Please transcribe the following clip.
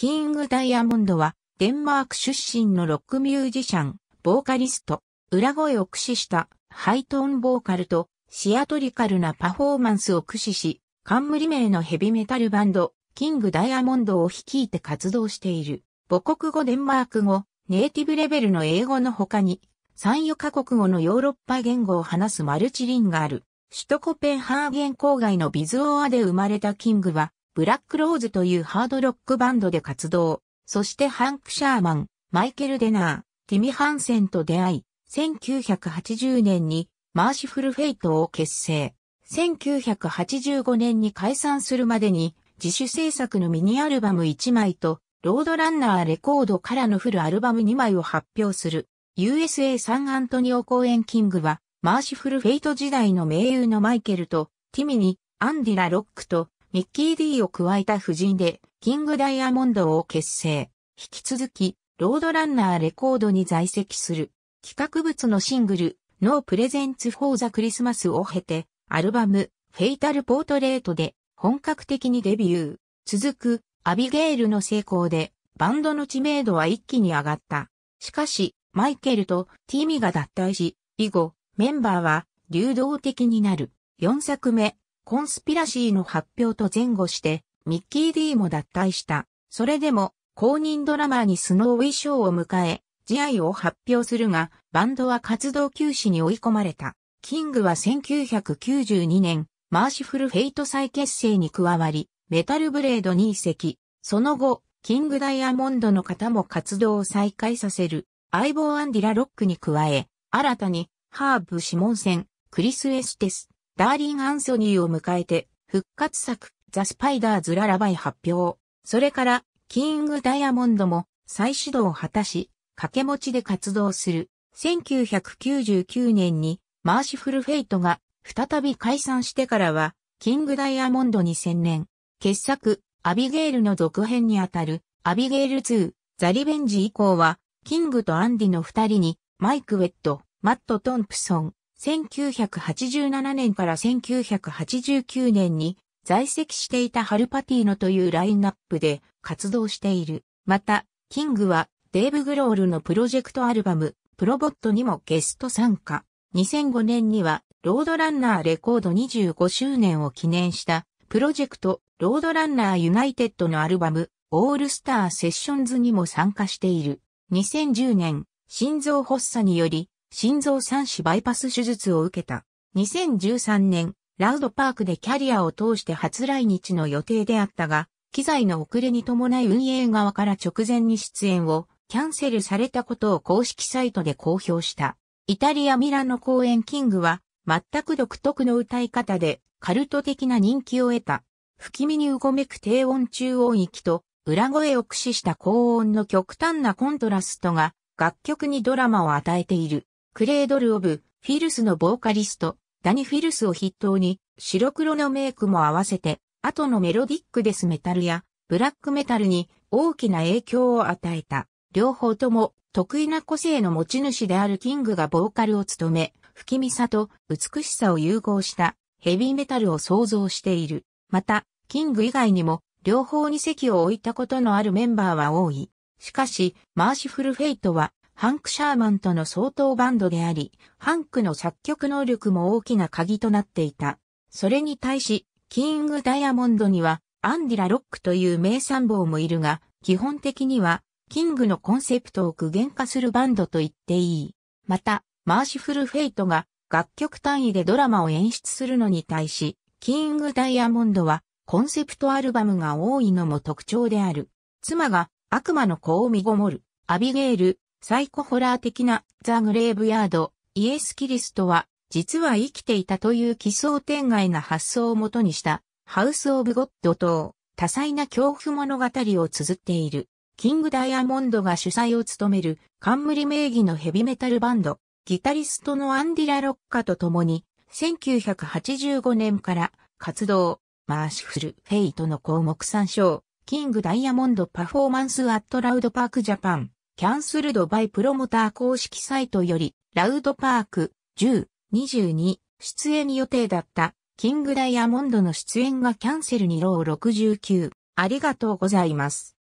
キングダイヤモンドは、デンマーク出身のロックミュージシャン、ボーカリスト、裏声を駆使したハイトーンボーカルとシアトリカルなパフォーマンスを駆使し、冠名のヘビメタルバンド、キングダイヤモンドを率いて活動している。母国語デンマーク語、ネイティブレベルの英語の他に、三余カ国語のヨーロッパ言語を話すマルチリンがある。首都コペンハーゲン郊外のビズオアで生まれたキングは、ブラックローズというハードロックバンドで活動、そしてハンク・シャーマン、マイケル・デナー、ティミ・ハンセンと出会い、1980年にマーシフル・フェイトを結成。1985年に解散するまでに自主制作のミニアルバム1枚とロードランナーレコードからのフルアルバム2枚を発表する USA サンアントニオ公演キングはマーシフル・フェイト時代の盟友のマイケルとティミにアンディラ・ロックとミッキー D を加えた夫人で、キングダイヤモンドを結成。引き続き、ロードランナーレコードに在籍する。企画物のシングル、No Presents for the Christmas を経て、アルバム、フェイタルポートレートで本格的にデビュー。続く、アビゲールの成功で、バンドの知名度は一気に上がった。しかし、マイケルとティーミが脱退し、以後、メンバーは流動的になる。4作目、コンスピラシーの発表と前後して、ミッキー・ D も脱退した。それでも、公認ドラマーにスノーウィショーを迎え、試合を発表するが、バンドは活動休止に追い込まれた。キングは1992年、マーシフル・フェイト再結成に加わり、メタルブレードに移籍。その後、キングダイヤモンドの方も活動を再開させる。相棒アンディラ・ロックに加え、新たに、ハーブ・シモンセン、クリス・エステス、ダーリン・アンソニーを迎えて、復活作、ザ・スパイダーズ・ララバイ発表。それから、キング・ダイヤモンドも再始動を果たし、掛け持ちで活動する。1999年に、マーシフル・フェイトが再び解散してからは、キング・ダイヤモンドに専念。傑作、アビゲールの続編にあたる、アビゲール2、ザ・リベンジ以降は、キングとアンディの二人に、マイク・ウェット、マット・トンプソン、1987年から1989年に在籍していたハルパティーノというラインナップで活動している。また、キングはデーブ・グロールのプロジェクトアルバム、プロボットにもゲスト参加。2005年には、ロードランナーレコード25周年を記念した、プロジェクト、ロードランナーユナイテッドのアルバム、オールスターセッションズにも参加している。2010年、心臓発作により、心臓三子バイパス手術を受けた。2013年、ラウドパークでキャリアを通して初来日の予定であったが、機材の遅れに伴い運営側から直前に出演をキャンセルされたことを公式サイトで公表した。イタリア・ミラノ公演キングは、全く独特の歌い方で、カルト的な人気を得た。不気味にうごめく低音中音域と、裏声を駆使した高音の極端なコントラストが、楽曲にドラマを与えている。クレードル・オブ・フィルスのボーカリスト、ダニ・フィルスを筆頭に、白黒のメイクも合わせて、後のメロディックデスメタルや、ブラックメタルに大きな影響を与えた。両方とも得意な個性の持ち主であるキングがボーカルを務め、不気味さと美しさを融合したヘビーメタルを創造している。また、キング以外にも両方に席を置いたことのあるメンバーは多い。しかし、マーシフルフェイトはハンク・シャーマンとの相当バンドであり、ハンクの作曲能力も大きな鍵となっていた。それに対し、キング・ダイヤモンドには、アンディラ・ロックという名参謀もいるが、基本的には、キングのコンセプトを具現化するバンドと言っていい。また、マーシフル・フェイトが楽曲単位でドラマを演出するのに対し、キング・ダイヤモンドはコンセプトアルバムが多いのも特徴である。妻が悪魔の子を身ごもる、アビゲール、サイコホラー的なザ・グレーブヤード、イエス・キリストは、実は生きていたという奇想天外な発想をもとにした、ハウス・オブ・ゴッド等、多彩な恐怖物語を綴っている。キング・ダイヤモンドが主催を務める、冠名義のヘビメタルバンド、ギタリストのアンディラ・ロッカと共に、1985年から活動、マーシフル・フェイトの項目参照、キング・ダイヤモンド・パフォーマンス・アット・ラウド・パーク・ジャパン。キャンセルドバイプロモーター公式サイトより、ラウドパーク、10、22、出演予定だった、キングダイヤモンドの出演がキャンセルにロー69。ありがとうございます。